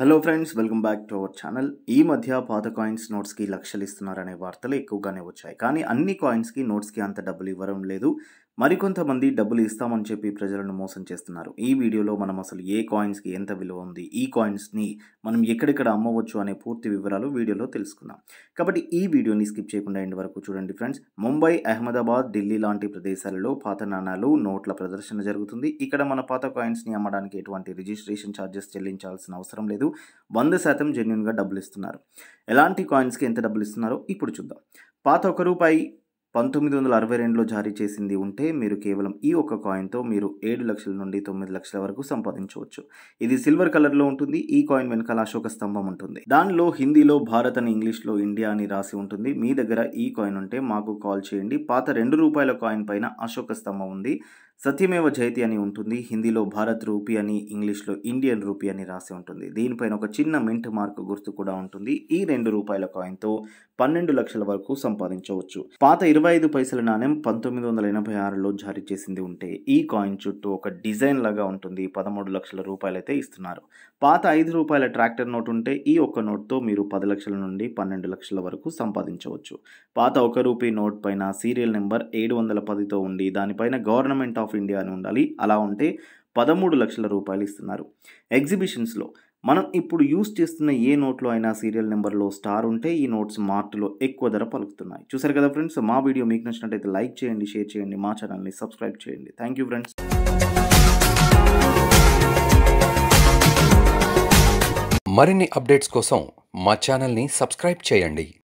hello friends welcome back to our channel ఈ మధ్య పాత కాయిన్స్ నోట్స్కి లక్షలు ఇస్తున్నారనే వార్తలు ఎక్కువగానే వచ్చాయి కానీ అన్ని కాయిన్స్కి నోట్స్కి అంత డబ్బులు ఇవ్వడం లేదు మరికొంతమంది డబ్బులు ఇస్తామని చెప్పి ప్రజలను మోసం చేస్తున్నారు ఈ వీడియోలో మనం అసలు ఏ కాయిన్స్కి ఎంత విలువ ఉంది ఈ కాయిన్స్ని మనం ఎక్కడెక్కడ అమ్మవచ్చు అనే పూర్తి వివరాలు వీడియోలో తెలుసుకుందాం కాబట్టి ఈ వీడియోని స్కిప్ చేయకుండా ఎండ్ వరకు చూడండి ఫ్రెండ్స్ ముంబై అహ్మదాబాద్ ఢిల్లీ లాంటి ప్రదేశాలలో పాత నాణాలు నోట్ల ప్రదర్శన జరుగుతుంది ఇక్కడ మన పాత కాయిన్స్ని అమ్మడానికి ఎటువంటి రిజిస్ట్రేషన్ ఛార్జెస్ చెల్లించాల్సిన అవసరం లేదు వంద శాతం జెన్యున్గా డబ్బులు ఇస్తున్నారు ఎలాంటి కాయిన్స్కి ఎంత డబ్బులు ఇస్తున్నారో ఇప్పుడు చూద్దాం పాత ఒక రూపాయి పంతొమ్మిది వందల అరవై రెండులో జారీ చేసింది ఉంటే మీరు కేవలం ఈ ఒక్క కాయిన్తో మీరు ఏడు లక్షల నుండి తొమ్మిది లక్షల వరకు సంపాదించవచ్చు ఇది సిల్వర్ కలర్లో ఉంటుంది ఈ కాయిన్ వెనకాల అశోక స్తంభం ఉంటుంది దానిలో హిందీలో భారత్ అని ఇంగ్లీష్లో ఇండియా అని రాసి ఉంటుంది మీ దగ్గర ఈ కాయిన్ ఉంటే మాకు కాల్ చేయండి పాత రెండు రూపాయల కాయిన్ పైన అశోక స్తంభం ఉంది సత్యమేవ జయతి అని ఉంటుంది హిందీలో భారత్ రూపీ అని ఇంగ్లీష్లో ఇండియన్ రూపీ అని రాసి ఉంటుంది దీనిపైన ఒక చిన్న మింట్ మార్క్ గుర్తు కూడా ఉంటుంది ఈ రెండు రూపాయల కాయిన్తో పన్నెండు లక్షల వరకు సంపాదించవచ్చు పాత ఇరవై ఐదు పైసల నాణ్యం పంతొమ్మిది వందల ఎనభై ఆరులో జారీ చేసింది ఉంటే ఈ కాయిన్ చుట్టూ ఒక డిజైన్ లాగా ఉంటుంది పదమూడు లక్షల రూపాయలైతే ఇస్తున్నారు పాత ఐదు రూపాయల ట్రాక్టర్ నోట్ ఉంటే ఈ ఒక్క నోట్తో మీరు పది లక్షల నుండి పన్నెండు లక్షల వరకు సంపాదించవచ్చు పాత ఒక రూపీ నోట్ పైన సీరియల్ నెంబర్ ఏడు వందల పదితో ఉండి దానిపైన గవర్నమెంట్ ఆఫ్ ఆఫ్ ఇండియా అని ఉండాలి అలా ఉంటే పదమూడు లక్షల రూపాయలు ఇస్తున్నారు ఎగ్జిబిషన్స్లో మనం ఇప్పుడు యూస్ చేస్తున్న ఏ నోట్లో అయినా సీరియల్ నెంబర్లో స్టార్ ఉంటే ఈ నోట్స్ మార్ట్లో ఎక్కువ ధర పలుకుతున్నాయి చూసారు కదా ఫ్రెండ్స్ మా వీడియో మీకు నచ్చినట్టయితే లైక్ చేయండి షేర్ చేయండి మా ఛానల్ని సబ్స్క్రైబ్ చేయండి థ్యాంక్ యూ ఫ్రెండ్స్ మరిన్ని అప్డేట్స్ కోసం మా సబ్స్క్రైబ్ చేయండి